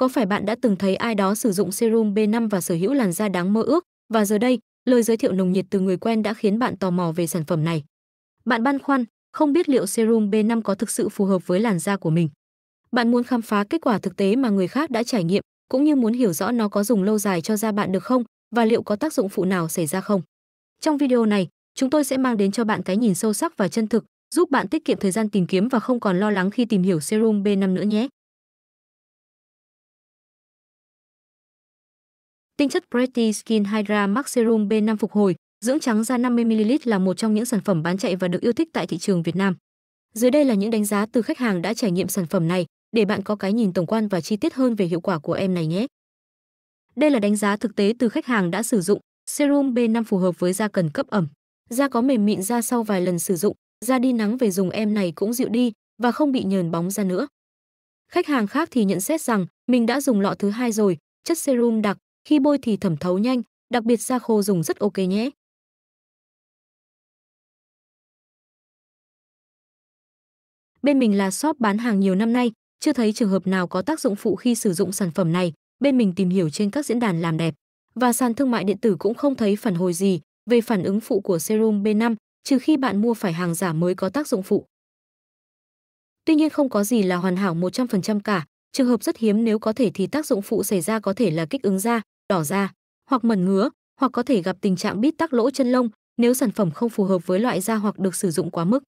Có phải bạn đã từng thấy ai đó sử dụng serum B5 và sở hữu làn da đáng mơ ước? Và giờ đây, lời giới thiệu nồng nhiệt từ người quen đã khiến bạn tò mò về sản phẩm này. Bạn băn khoăn, không biết liệu serum B5 có thực sự phù hợp với làn da của mình. Bạn muốn khám phá kết quả thực tế mà người khác đã trải nghiệm, cũng như muốn hiểu rõ nó có dùng lâu dài cho da bạn được không và liệu có tác dụng phụ nào xảy ra không. Trong video này, chúng tôi sẽ mang đến cho bạn cái nhìn sâu sắc và chân thực, giúp bạn tiết kiệm thời gian tìm kiếm và không còn lo lắng khi tìm hiểu serum B5 nữa nhé. Tinh chất Pretty Skin Hydra Max Serum B5 phục hồi, dưỡng trắng da 50ml là một trong những sản phẩm bán chạy và được yêu thích tại thị trường Việt Nam. Dưới đây là những đánh giá từ khách hàng đã trải nghiệm sản phẩm này để bạn có cái nhìn tổng quan và chi tiết hơn về hiệu quả của em này nhé. Đây là đánh giá thực tế từ khách hàng đã sử dụng serum B5 phù hợp với da cần cấp ẩm. Da có mềm mịn ra sau vài lần sử dụng, da đi nắng về dùng em này cũng dịu đi và không bị nhờn bóng da nữa. Khách hàng khác thì nhận xét rằng mình đã dùng lọ thứ hai rồi, chất serum đặc khi bôi thì thẩm thấu nhanh, đặc biệt da khô dùng rất ok nhé. Bên mình là shop bán hàng nhiều năm nay, chưa thấy trường hợp nào có tác dụng phụ khi sử dụng sản phẩm này, bên mình tìm hiểu trên các diễn đàn làm đẹp và sàn thương mại điện tử cũng không thấy phản hồi gì về phản ứng phụ của serum B5, trừ khi bạn mua phải hàng giả mới có tác dụng phụ. Tuy nhiên không có gì là hoàn hảo 100% cả, trường hợp rất hiếm nếu có thể thì tác dụng phụ xảy ra có thể là kích ứng da, đỏ da hoặc mẩn ngứa hoặc có thể gặp tình trạng bít tắc lỗ chân lông nếu sản phẩm không phù hợp với loại da hoặc được sử dụng quá mức.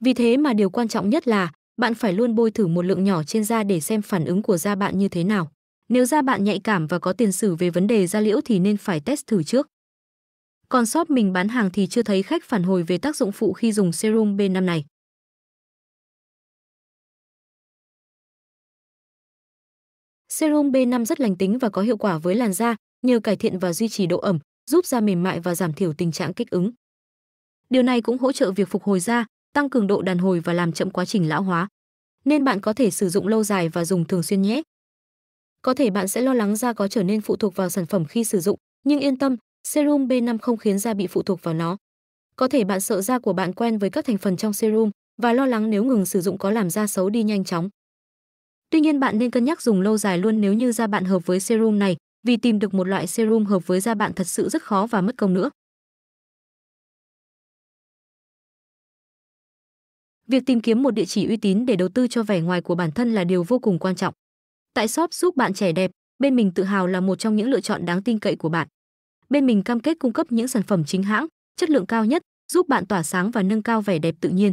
Vì thế mà điều quan trọng nhất là bạn phải luôn bôi thử một lượng nhỏ trên da để xem phản ứng của da bạn như thế nào. Nếu da bạn nhạy cảm và có tiền sử về vấn đề da liễu thì nên phải test thử trước. Còn shop mình bán hàng thì chưa thấy khách phản hồi về tác dụng phụ khi dùng serum B5 này. Serum B5 rất lành tính và có hiệu quả với làn da, nhờ cải thiện và duy trì độ ẩm, giúp da mềm mại và giảm thiểu tình trạng kích ứng. Điều này cũng hỗ trợ việc phục hồi da, tăng cường độ đàn hồi và làm chậm quá trình lão hóa. Nên bạn có thể sử dụng lâu dài và dùng thường xuyên nhé. Có thể bạn sẽ lo lắng da có trở nên phụ thuộc vào sản phẩm khi sử dụng, nhưng yên tâm, serum B5 không khiến da bị phụ thuộc vào nó. Có thể bạn sợ da của bạn quen với các thành phần trong serum và lo lắng nếu ngừng sử dụng có làm da xấu đi nhanh chóng. Tuy nhiên bạn nên cân nhắc dùng lâu dài luôn nếu như da bạn hợp với serum này, vì tìm được một loại serum hợp với da bạn thật sự rất khó và mất công nữa. Việc tìm kiếm một địa chỉ uy tín để đầu tư cho vẻ ngoài của bản thân là điều vô cùng quan trọng. Tại shop giúp bạn trẻ đẹp, bên mình tự hào là một trong những lựa chọn đáng tin cậy của bạn. Bên mình cam kết cung cấp những sản phẩm chính hãng, chất lượng cao nhất, giúp bạn tỏa sáng và nâng cao vẻ đẹp tự nhiên.